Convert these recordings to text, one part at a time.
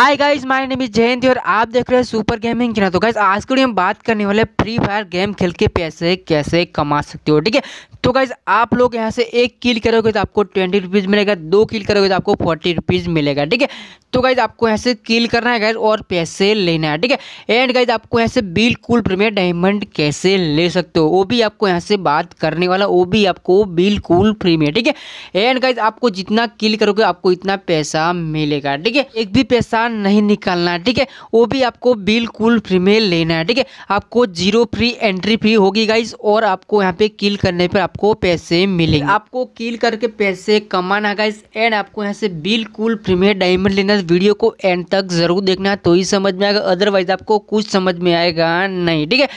hi guys my name is Jayanti और आप देख रहे हैं सुपर गेमिंग चैनल तो गाइज आज के लिए हम बात करने वाले फ्री फायर गेम खेल के पैसे कैसे कमा सकते हो ठीक है तो गाइज आप लोग यहां से एक किल करोगे तो आपको ट्वेंटी रुपीज़ मिलेगा दो किल करोगे तो आपको फोर्टी रुपीज़ मिलेगा ठीक है तो गाइज आपको यहाँ से किल करना है गाइज और पैसे लेना है ठीक है एंड गाइज आपको यहाँ से बिल्कुल प्रीमियर डायमंड कैसे ले सकते हो वो भी आपको यहाँ से बात करने वाला वो भी आपको बिल्कुल प्रीमियर ठीक है एंड गाइज आपको जितना किल करोगे आपको इतना पैसा मिलेगा ठीक है एक भी पैसा नहीं निकालना है ठीक है वो भी आपको बिल्कुल फ्री में लेना है ठीक है आपको जीरो फ्री एंट्री फ्री होगी गाइज और आपको यहाँ पे किल करने पर आपको पैसे मिलेंगे आपको किल करके पैसे कमाना गाइज एंड आपको यहाँ से बिल्कुल फ्री में डायमंड लेना है वीडियो को एंड तक जरूर देखना तो ही समझ में आएगा अदरवाइज आपको कुछ समझ में आएगा नहीं ठीक है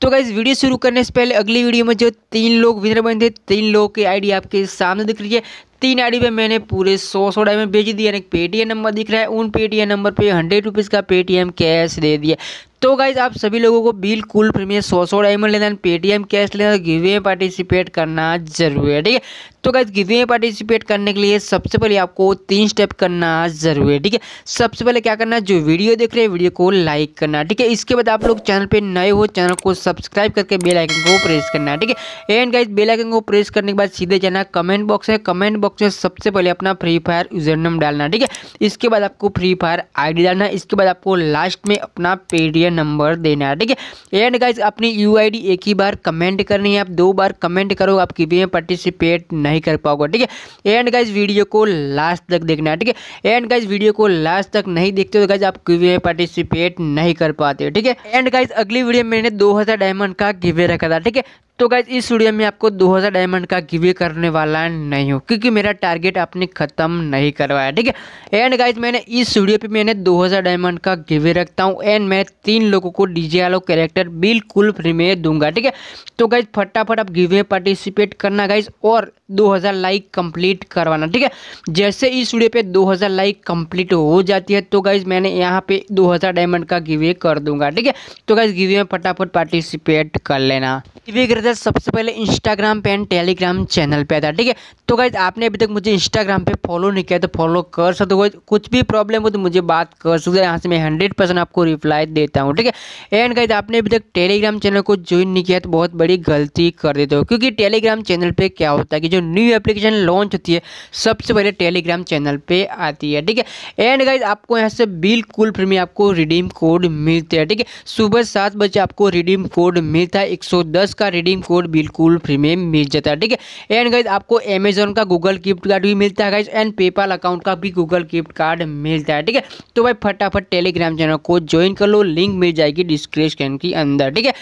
तो गाइज वीडियो शुरू करने से पहले अगली वीडियो में जो तीन लोग विनर बने थे तीन लोगों के आईडी आपके सामने दिख रही है तीन आई पे मैंने पूरे सौ सौ डाई में भेज दिया यानी पेटीएम नंबर दिख रहा है उन पेटीएम नंबर पे हंड्रेड रुपीज़ का पेटीएम कैश दे दिया तो गाइज आप सभी लोगों को बिल्कुल फ्री में सौ सौ डायमंड लेना पेटीएम कैश लेना गिवे में पार्टिसिपेट करना जरूरी है ठीक है तो गाइज गिवे में पार्टिसिपेट करने के लिए सबसे पहले आपको तीन स्टेप करना जरूरी है ठीक है सबसे पहले क्या करना जो वीडियो देख रहे हैं वीडियो को लाइक करना ठीक है इसके बाद आप लोग चैनल पर नए हो चैनल को सब्सक्राइब करके बेलाइकन को प्रेस करना ठीक है एंड गाइज बेलाइकन को प्रेस करने के बाद सीधे जाना कमेंट बॉक्स है कमेंट बॉक्स में सबसे पहले अपना फ्री फायर यूजर नेम डालना ठीक है इसके बाद आपको फ्री फायर आईडी डालना इसके बाद आपको लास्ट में अपना पेडीएन नंबर देना है ठीक है एंड गाइज अपनी यू एक ही बार कमेंट करनी है आप दो बार कमेंट करो आप किसी में पार्टिसिपेट नहीं कर पाओगे ठीक है एंड गाइज वीडियो को लास्ट तक देखना है ठीक है एंड गाइज वीडियो को लास्ट तक नहीं देखते तो गाइज आप गिवे में पार्टिसिपेट नहीं कर पाते ठीक है एंड गाइज अगली वीडियो मैंने दो डायमंड का गिवे रखा था ठीक है तो गाइज इस वीडियो में आपको 2000 डायमंड का गिवे करने वाला नहीं हूँ क्योंकि मेरा टारगेट आपने ख़त्म नहीं करवाया ठीक है एंड गाइज मैंने इस वीडियो पे मैंने 2000 डायमंड का गिवे रखता हूँ एंड मैं तीन लोगों को डीजे आलो कैरेक्टर बिल्कुल फ्री में दूंगा ठीक है तो गाइज फटाफट आप गिवे पार्टिसिपेट करना गाइज और 2000 लाइक कंप्लीट करवाना ठीक है जैसे इस वीडियो पे 2000 लाइक कंप्लीट हो जाती है तो गाइज मैंने यहाँ पे 2000 डायमंड का गिवे कर दूंगा ठीक है तो गाइज गिवे में फटाफट पार्टिसिपेट कर लेना गिवे करता सबसे पहले इंस्टाग्राम पे एंड टेलीग्राम चैनल पे आता ठीक है तो गाइज आपने अभी तक मुझे इंस्टाग्राम पे फॉलो नहीं किया तो फॉलो कर सकते हो कुछ भी प्रॉब्लम हो तो मुझे बात कर सकते यहाँ से मैं हंड्रेड आपको रिप्लाई देता हूँ ठीक है एंड गाइज आपने अभी तक टेलीग्राम चैनल को ज्वाइन नहीं किया तो बहुत बड़ी गलती कर देते हो क्योंकि टेलीग्राम चैनल पर क्या होता है कि जो न्यू एप्लीकेशन लॉन्च होती है सबसे पहले टेलीग्राम चैनल पे आती है ठीक है एंड गाइज आपको यहाँ से बिल्कुल फ्री में आपको रिडीम कोड मिलते हैं ठीक है सुबह सात बजे आपको रिडीम कोड मिलता है 110 का रिडीम कोड बिल्कुल फ्री में मिल जाता है ठीक है एंड गाइज आपको अमेजोन का गूगल गिफ्ट कार्ड भी मिलता है गाइज एंड पेपाल अकाउंट का भी गूगल गिफ्ट कार्ड मिलता है ठीक है तो भाई फटाफट टेलीग्राम चैनल को ज्वाइन कर लो लिंक मिल जाएगी डिस्क्रिप्शन के अंदर ठीक है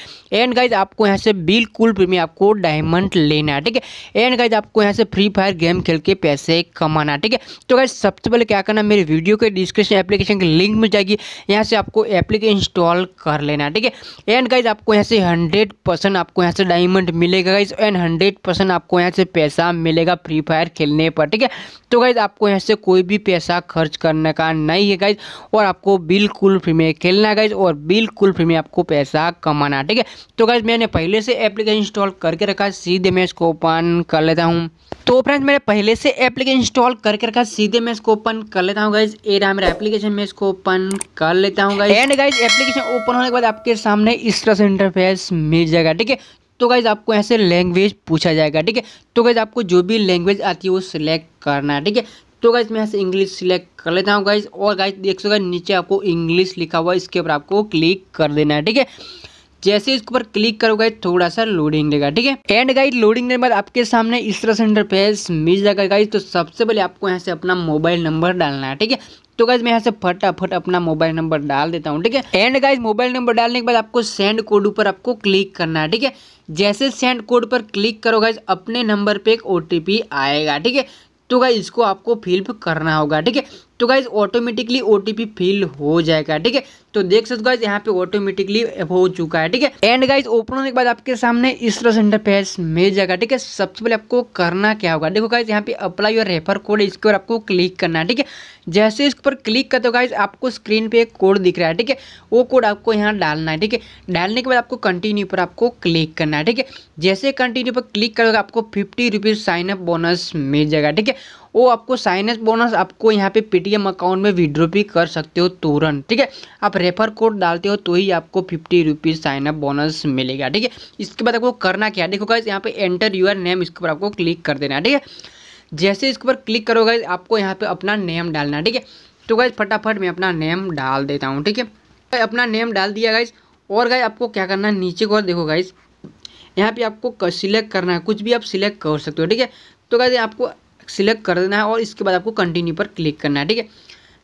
एंड गाइज आपको यहाँ से बिल्कुल फ्री में आपको डायमंड लेना है ठीक है एंड गाइज आपको यहाँ से फ्री फायर गेम खेल के पैसे कमाना ठीक है तो अगर सबसे पहले क्या करना मेरे वीडियो के डिस्क्रिप्शन एप्लीकेशन की लिंक मिल जाएगी यहाँ से आपको एप्लीकेशन इंस्टॉल कर लेना ठीक है एंड गाइज आपको यहाँ से हंड्रेड परसेंट आपको यहाँ से डायमंड मिलेगा गाइज एंड हंड्रेड परसेंट आपको यहाँ से पैसा मिलेगा फ्री फायर खेलने पर ठीक है तो गाइज आपको यहाँ से कोई भी पैसा खर्च करने का नहीं है गाइज और आपको बिल्कुल फ्री में खेलना गाइज और बिल्कुल फ्री में आपको पैसा कमाना ठीक है तो गाइज मैंने पहले से एप्लीकेशन इंस्टॉल करके रखा सीधे मैं इसको ओपन कर लेता हूँ हूँ तो फ्रेंड्स मैंने पहले से एप्लीकेशन इंस्टॉल करके रखा सीधे मैं इसको ओपन कर लेता हूँ गाइज ए रहा मेरा एप्लीकेशन मैं इसको ओपन कर लेता हूँ guys and guys application open होने के बाद आपके सामने इस तरह से इंटरफेस मिल जाएगा ठीक है तो गाइज आपको ऐसे लैंग्वेज पूछा जाएगा ठीक है तो गाइज आपको जो भी लैंग्वेज आती है वो सिलेक्ट करना है ठीक है तो गाइज मैं ऐसे इंग्लिश सिलेक्ट कर लेता हूँ गाइज और गाइज देख सो नीचे आपको इंग्लिश लिखा हुआ इसके ऊपर आपको क्लिक कर देना है ठीक है जैसे इसके ऊपर क्लिक करोगे थोड़ा सा लोडिंग देगा ठीक है एंड गाइड लोडिंग के बाद आपके सामने इस तरह से इंटरफेस मिल जाएगा गाइज तो सबसे पहले आपको यहाँ से अपना मोबाइल नंबर डालना है ठीक है तो गाइज मैं यहाँ से फटाफट अपना मोबाइल नंबर डाल देता हूँ ठीक है एंड गाइज मोबाइल नंबर डालने के बाद आपको सेंड कोड ऊपर आपको क्लिक करना है ठीक है जैसे सेंड कोड पर क्लिक करो गाइज अपने नंबर पर एक ओ आएगा ठीक है तो गाइज इसको आपको फिल्प करना होगा ठीक है तो गाइज ऑटोमेटिकली ओ फिल हो जाएगा ठीक है तो देख सकते हो गाइज यहाँ पे ऑटोमेटिकली हो चुका है ठीक है एंड गाइज ओपन होने के बाद आपके सामने इस तरह से इंटरफेस मिल जाएगा ठीक है सबसे पहले आपको करना क्या होगा देखो गाइज यहाँ पे अप्लाई और रेफर कोड इसके ऊपर आपको क्लिक करना है ठीक है जैसे इस पर क्लिक करते हो गाइज आपको स्क्रीन पे एक कोड दिख रहा है ठीक है वो कोड आपको यहाँ डालना है ठीक है डालने के बाद आपको कंटिन्यू पर आपको क्लिक करना है ठीक है जैसे कंटिन्यू पर क्लिक करोगे आपको फिफ्टी रुपीज़ साइनअप बोनस मिल जाएगा ठीक है वो आपको साइनस बोनस आपको यहाँ पे पेटीएम अकाउंट में विड्रो भी कर सकते हो तुरंत ठीक है आप रेफर कोड डालते हो तो ही आपको फिफ्टी रुपीज़ साइनअप बोनस मिलेगा ठीक है इसके बाद आपको करना क्या देखो गाइज यहाँ पे एंटर यूर नेम इसके ऊपर आपको क्लिक कर देना है ठीक है जैसे इसके ऊपर क्लिक करोगे आपको यहाँ पे अपना नेम डालना है ठीक है तो गाइज फटाफट मैं अपना नेम डाल देता हूँ ठीक है अपना नेम डाल दिया गाइज और गाइज आपको क्या करना है नीचे को और देखो गाइज यहाँ पे आपको सिलेक्ट करना है कुछ भी आप सिलेक्ट कर सकते हो ठीक है तो गाइज आपको सिलेक्ट कर देना है और इसके बाद आपको कंटिन्यू पर क्लिक करना है ठीक है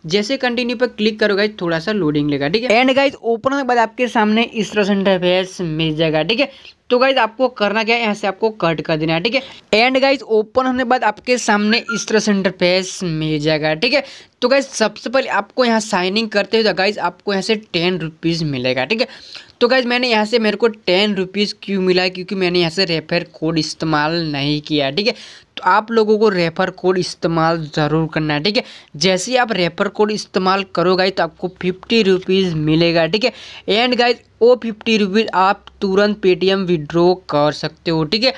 जैसे कंटिन्यू पर क्लिक करो गाइज थोड़ा सा लोडिंग लेगा ठीक है एंड गाइज ओपन होने के बाद आपके सामने इस तरह से इंटरफेस मिल जाएगा ठीक है तो गाइज आपको करना क्या है यहाँ से आपको कट कर देना है ठीक है एंड गाइज ओपन होने के बाद आपके सामने इस तरह से इंटरफेस मिल जाएगा ठीक है तो गाइज सबसे पहले आपको यहाँ साइनिंग करते हुए गाइज आपको यहाँ से टेन रुपीज़ मिलेगा ठीक है तो गाइज मैंने यहाँ से मेरे को टेन रुपीज़ क्यों मिला है क्योंकि मैंने यहाँ से रेफर कोड इस्तेमाल नहीं किया ठीक है तो आप लोगों को रेफर कोड इस्तेमाल ज़रूर करना है ठीक है जैसे ही आप रेफर कोड इस्तेमाल करोगे तो आपको फिफ्टी रुपीज़ मिलेगा ठीक है एंड गाइज वो फिफ्टी रुपीज़ आप तुरंत पेटीएम विड्रॉ कर सकते हो ठीक है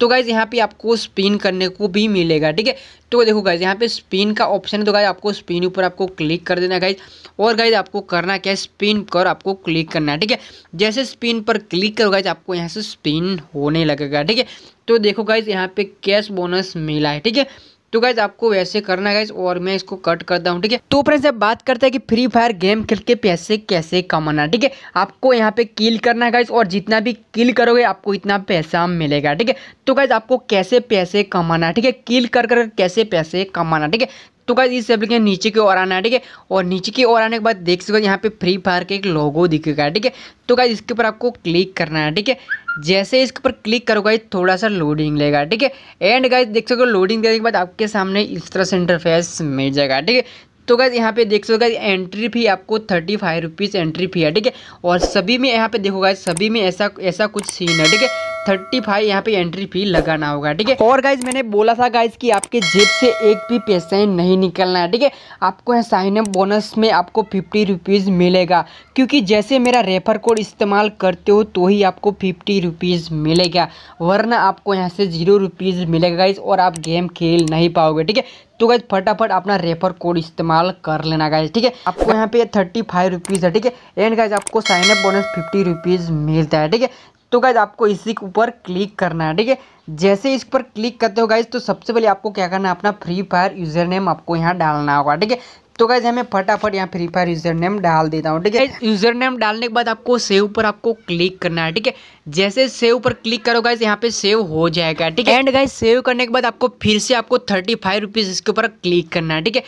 तो गाइज़ यहाँ पे आपको स्पिन करने को भी मिलेगा ठीक है तो देखो गाइज़ यहाँ पे स्पिन का ऑप्शन है तो गाइज आपको स्पिन ऊपर आपको क्लिक कर देना गाइज और गाइज आपको करना क्या है स्पिन पर आपको क्लिक करना है ठीक है जैसे स्पिन पर क्लिक करो गाइज आपको यहाँ से स्पिन होने लगेगा ठीक है तो देखो गाइज यहाँ पे कैश बोनस मिला है ठीक है तो गाइज आपको वैसे करना गाइज और मैं इसको कट करता हूँ ठीक है तो फ्रेंड्स अब बात करते हैं कि फ्री फायर गेम खेल के पैसे कैसे कमाना ठीक है आपको यहाँ पे किल करना है गाइज और जितना भी किल करोगे आपको इतना पैसा मिलेगा ठीक है तो गाइज आपको कैसे पैसे कमाना ठीक है किल कर कर कैसे पैसे कमाना ठीक है तो गाइज इस एप्लीकेशन नीचे की ओर आना है ठीक है और नीचे की ओर आने के बाद देख सको यहाँ पे फ्री फायर के एक लोगो दिखेगा ठीक है तो गाइज इसके ऊपर आपको क्लिक करना है ठीक है जैसे इसके ऊपर क्लिक करोगे गाइज थोड़ा सा लोडिंग लेगा ठीक है एंड गाइज देख सको लोडिंग देने के बाद आपके सामने इस तरह से इंटरफेस मिल जाएगा ठीक है तो गाइज यहाँ पे देख सको गाइज एंट्री फी आपको thirty five rupees entry fee है ठीक है और सभी में यहाँ पे देखो गाइज सभी में ऐसा ऐसा कुछ सीन है ठीक है थर्टी फाइव यहाँ पे एंट्री फी लगाना होगा ठीक है और गाइज मैंने बोला था गाइज कि आपके जेब से एक भी पैसे नहीं निकलना है ठीक है आपको यहाँ साइन अप बोनस में आपको फिफ्टी रुपीज़ मिलेगा क्योंकि जैसे मेरा रेफर कोड इस्तेमाल करते हो तो ही आपको फिफ्टी रुपीज़ मिलेगा वरना आपको यहाँ से जीरो रुपीज़ मिलेगा गाइज और आप गेम खेल नहीं पाओगे ठीक है तो गाइज फटाफट अपना रेफर कोड इस्तेमाल कर लेना गाइज ठीक है आपको यहाँ पे थर्टी फाइव रुपीज़ है ठीक है एंड गाइज आपको sign up bonus fifty rupees मिलता है ठीक है तो गाइज आपको इसी के ऊपर क्लिक करना है ठीक है जैसे इस पर क्लिक करते हो गाइज तो सबसे पहले आपको क्या करना है अपना फ्री फायर यूज़र नेम आपको यहाँ डालना होगा ठीक है तो गाइज हमें फटाफट यहाँ फ्री फायर यूजर नेम डाल देता हूँ ठीक है यूजर नेम डालने के बाद आपको सेव पर आपको क्लिक करना है ठीक है जैसे सेव पर क्लिक करो गाइज यहाँ पे सेव हो जाएगा ठीक है एंड गाइज सेव करने के बाद आपको फिर से आपको थर्टी फाइव रुपीज़ इसके ऊपर क्लिक करना है ठीक है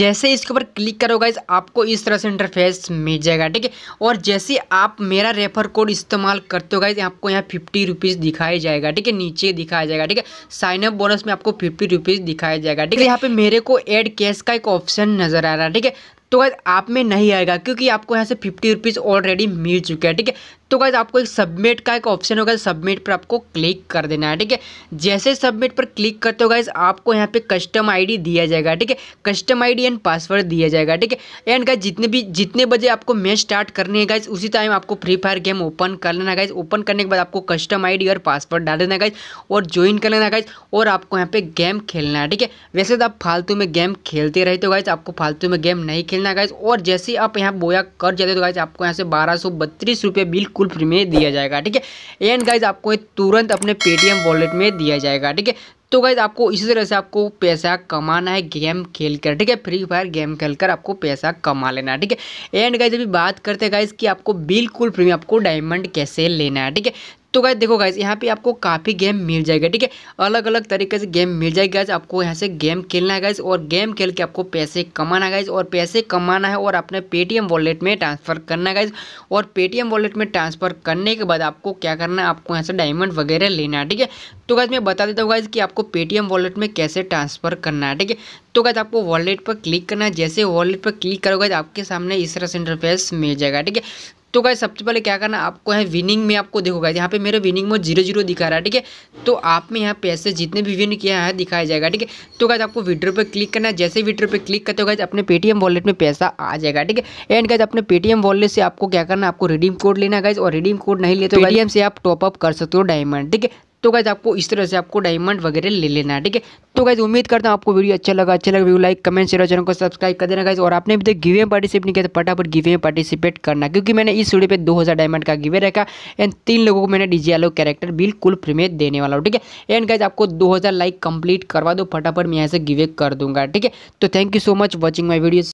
जैसे इसके ऊपर क्लिक करो गाइज आपको इस तरह से इंटरफेस मिल जाएगा ठीक है और जैसे आप मेरा रेफर कोड इस्तेमाल करते हो गाइज आपको यहाँ फिफ्टी रुपीज़ दिखाया जाएगा ठीक है नीचे दिखाया जाएगा ठीक है साइनअप बोनस में आपको फिफ्टी रुपीज़ दिखाया जाएगा ठीक है यहाँ पे मेरे को एड कैश का एक ऑप्शन नजर आया रहा है ठीक है तो आप में नहीं आएगा क्योंकि आपको यहाँ से फिफ्टी रुपीज़ ऑलरेडी मिल चुके है ठीक है तो गाइज आपको एक सबमिट का एक ऑप्शन होगा सबमिट पर आपको क्लिक कर देना है ठीक है जैसे सबमिट पर क्लिक करते हो गाइज आपको यहाँ पे कस्टम आईडी दिया जाएगा ठीक है कस्टम आईडी एंड पासवर्ड दिया जाएगा ठीक है एंड गाइज जितने भी जितने बजे आपको मैच स्टार्ट करनी है गाइज उसी टाइम आपको फ्री फायर गेम ओपन कर लेना गाइज ओपन करने के बाद आपको कस्टम आई और पासवर्ड डाल देना गाइज और ज्वाइन कर लेना गाइज और आपको यहाँ पे गेम खेलना है ठीक है वैसे तो आप फालतू में गेम खेलते रहते हो गाइज आपको फालतू में गेम नहीं खेलना गाइज और जैसे आप यहाँ बोया कर जाते हो गाइज तो आपको यहाँ से बारह सौ बिल्कुल बिल्कुल फ्री में दिया जाएगा ठीक है एंड गाइज आपको तुरंत अपने पेटीएम वॉलेट में दिया जाएगा ठीक है तो गाइज आपको इसी तरह से आपको पैसा कमाना है गेम खेल कर ठीक है फ्री फायर गेम खेल कर आपको पैसा कमा लेना है ठीक है एंड गाइज अभी बात करते हैं गाइज कि आपको बिल्कुल फ्री में आपको डायमंड कैसे लेना है ठीक है तो गाइज देखो गाइज यहाँ पे आपको काफ़ी गेम मिल जाएगा ठीक है अलग अलग तरीके से गेम मिल जाएगी गाइज आपको यहाँ से गेम खेलना है गाइज और गेम खेल के आपको पैसे कमाना है गाइज और पैसे कमाना है और अपने पेटीएम वॉलेट में ट्रांसफर करना है गाइज और पेटीएम वॉलेट में ट्रांसफर करने के बाद आपको क्या करना है आपको यहाँ से डायमंड वगैरह लेना है ठीक है तो गाइज मैं बता देता हूँ गाइज कि आपको पेटीएम वॉलेट में कैसे ट्रांसफर करना है ठीक है तो गाइज आपको वॉलेट पर क्लिक करना है जैसे वॉलेट पर क्लिक करोगे आपके सामने इस तरह से इंटरफेस मिल जाएगा ठीक है तो गाय सबसे पहले क्या करना आपको है विनिंग में आपको देखो गाय यहाँ पे मेरे विनिंग में जीरो जीरो दिखा रहा है ठीक है तो आप में यहाँ पैसे जितने भी विन किया है दिखाया जाएगा ठीक है तो गाय आपको विड्रो पर क्लिक करना है जैसे विड्रो पर क्लिक करते हो गाय अपने पेटीएम वॉलेट में पैसा आ जाएगा ठीक है एंड गाय अपने पेटीएम वॉलेट से आपको क्या करना आपको रिडीम कोड लेना गाइज और रिडीम कोड नहीं लेते पेटीएम से आप टॉपअप कर सकते हो डायमंड ठीक है तो गैज आपको इस तरह से आपको डायमंड वगैरह ले लेना है ठीक है तो गैज उम्मीद करता हूँ आपको वीडियो अच्छा लगा अच्छा लगा video like comment share channel को सब्सक्राइब कर देना गाइज और आपने भी तो गिवे में पार्टिसिपेट नहीं किया तो फटाफट गिवे में पार्टिसिपेट करना क्योंकि मैंने इस वीडियो पे दो हज़ार डायमंड का गिवे रखा एंड तीन लोगों को मैंने डीजी आलो कैरेक्टर बिल्कुल फ्री में देने वाला हूँ ठीक है एंड गाइज आपको दो लाइक कंप्लीट करवा दो फटाफट मैं यहाँ से गिवे कर दूंगा ठीक है तो thank you so much watching my video